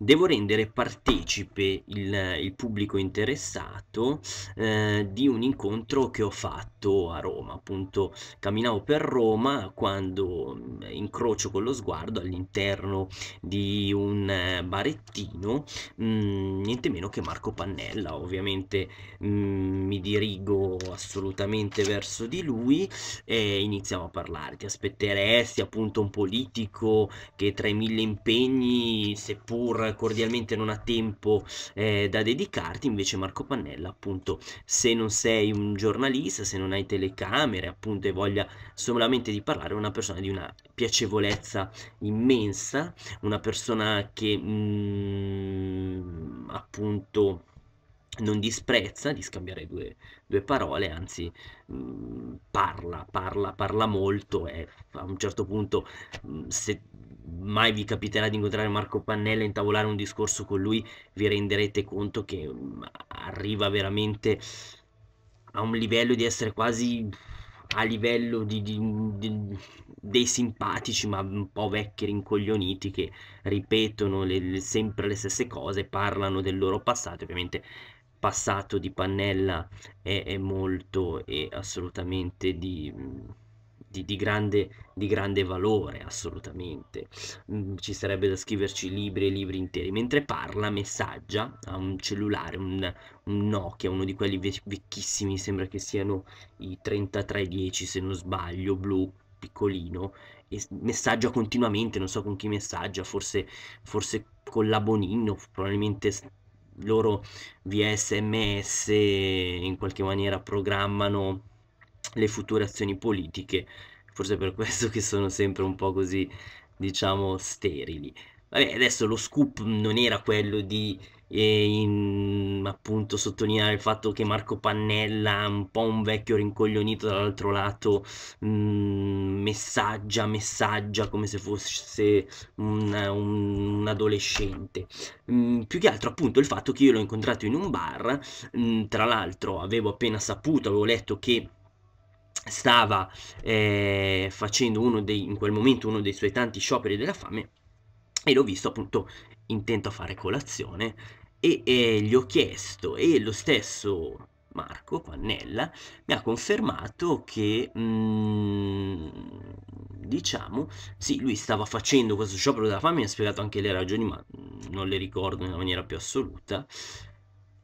devo rendere partecipe il, il pubblico interessato eh, di un incontro che ho fatto a Roma. Appunto, camminavo per Roma quando mh, mm, incrocio con lo sguardo all'interno di un eh, barettino mh, mm, niente meno che Marco Pannella. Ovviamente mh, mm, mi dirigo assolutamente verso di lui e iniziamo a parlare. Ti aspetteresti appunto un politico che tra i mille impegni, seppur eh, cordialmente non ha tempo eh, da dedicarti, invece Marco Pannella appunto se non sei un giornalista, se non hai telecamere appunto e voglia solamente di parlare, è una persona di una piacevolezza immensa, una persona che mh, mm, appunto non disprezza di scambiare due, due parole, anzi mh, mm, parla, parla, parla molto e a un certo punto mh, mm, se mai vi capiterà di incontrare Marco Pannella e intavolare un discorso con lui vi renderete conto che mh, mm, arriva veramente a un livello di essere quasi a livello di, di, di, dei simpatici ma un po' vecchi rincoglioniti che ripetono le, le, sempre le stesse cose, parlano del loro passato, ovviamente passato di pannella è, è molto e assolutamente di, di, di, grande, di, grande, valore, assolutamente. Mm, ci sarebbe da scriverci libri e libri interi. Mentre parla, messaggia a un cellulare, un, un Nokia, uno di quelli vecchissimi, sembra che siano i 3310 se non sbaglio, blu, piccolino, e messaggia continuamente, non so con chi messaggia, forse, forse con la Bonino, probabilmente loro via sms in qualche maniera programmano le future azioni politiche, forse per questo che sono sempre un po' così, diciamo, sterili. Vabbè, adesso lo scoop non era quello di eh, in, appunto sottolineare il fatto che Marco Pannella, un po' un vecchio rincoglionito dall'altro lato, mh, mm, messaggia, messaggia come se fosse un, un, un adolescente. Mh, mm, più che altro appunto il fatto che io l'ho incontrato in un bar, mh, mm, tra l'altro avevo appena saputo, avevo letto che stava eh, facendo uno dei, in quel momento uno dei suoi tanti scioperi della fame e l'ho visto appunto intento a fare colazione e, e gli ho chiesto e lo stesso Marco Pannella mi ha confermato che mh, mm, diciamo sì lui stava facendo questo sciopero della fame mi ha spiegato anche le ragioni ma non le ricordo in maniera più assoluta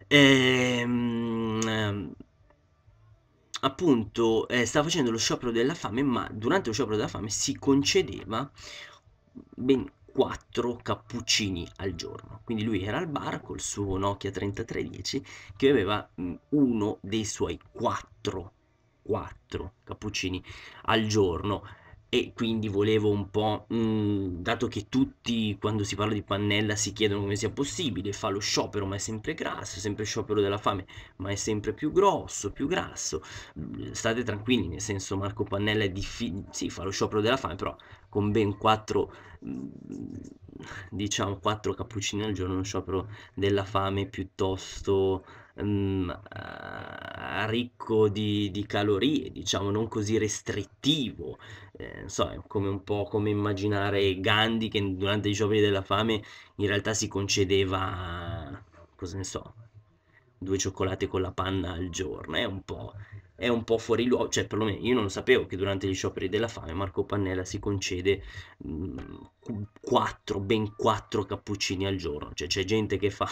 ehm, appunto eh, stava facendo lo sciopero della fame ma durante lo sciopero della fame si concedeva ben 4 cappuccini al giorno. Quindi lui era al bar col suo Nokia 3310 che aveva uno dei suoi 4, 4 cappuccini al giorno e quindi volevo un po', mh, mhmm, dato che tutti quando si parla di Pannella si chiedono come sia possibile, fa lo sciopero ma è sempre grasso, sempre sciopero della fame ma è sempre più grosso, più grasso, mhmm, state tranquilli, nel senso Marco Pannella è difficile, sì fa lo sciopero della fame però con ben quattro mhmm, diciamo quattro cappuccini al giorno, uno sciopero della fame piuttosto... Mh, ricco di, di, calorie, diciamo non così restrittivo, eh, so, è come un po' come immaginare Gandhi che durante i giorni della fame in realtà si concedeva, cosa ne so, due cioccolate con la panna al giorno, è un po', è un po fuori luogo, cioè perlomeno io non lo sapevo che durante gli scioperi della fame Marco Pannella si concede mh, mm, 4, ben 4 cappuccini al giorno, cioè c'è gente che fa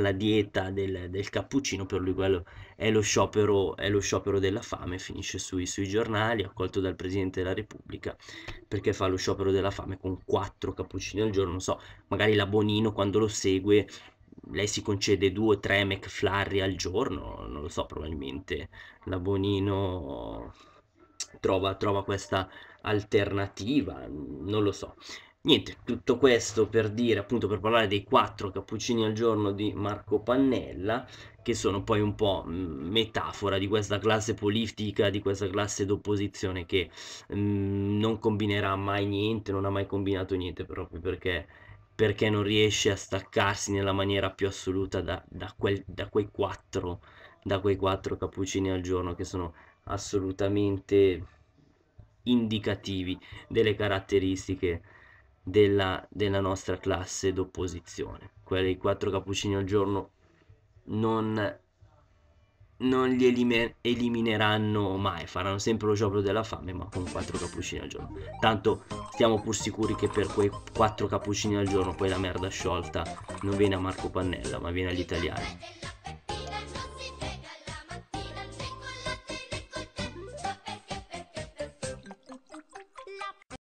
la dieta del, del cappuccino, per lui quello è lo sciopero, è lo sciopero della fame, finisce sui, sui, giornali, accolto dal Presidente della Repubblica, perché fa lo sciopero della fame con quattro cappuccini al giorno, non so, magari la Bonino quando lo segue, lei si concede due o tre McFlurry al giorno, non lo so, probabilmente la Bonino trova, trova questa alternativa, non lo so. Niente, tutto questo per dire, appunto per parlare dei 4 cappuccini al giorno di Marco Pannella, che sono poi un po' mm, metafora di questa classe politica, di questa classe d'opposizione che mh, mm, non combinerà mai niente, non ha mai combinato niente proprio perché, perché non riesce a staccarsi nella maniera più assoluta da, da, quel, da, quei 4, da quei 4 cappuccini al giorno che sono assolutamente indicativi delle caratteristiche della, della nostra classe d'opposizione. Quelli dei 4 cappuccini al giorno non, non li elime, elimineranno mai, faranno sempre lo sciopero della fame ma con 4 cappuccini al giorno. Tanto stiamo pur sicuri che per quei 4 cappuccini al giorno poi la merda sciolta non viene a Marco Pannella ma viene agli italiani.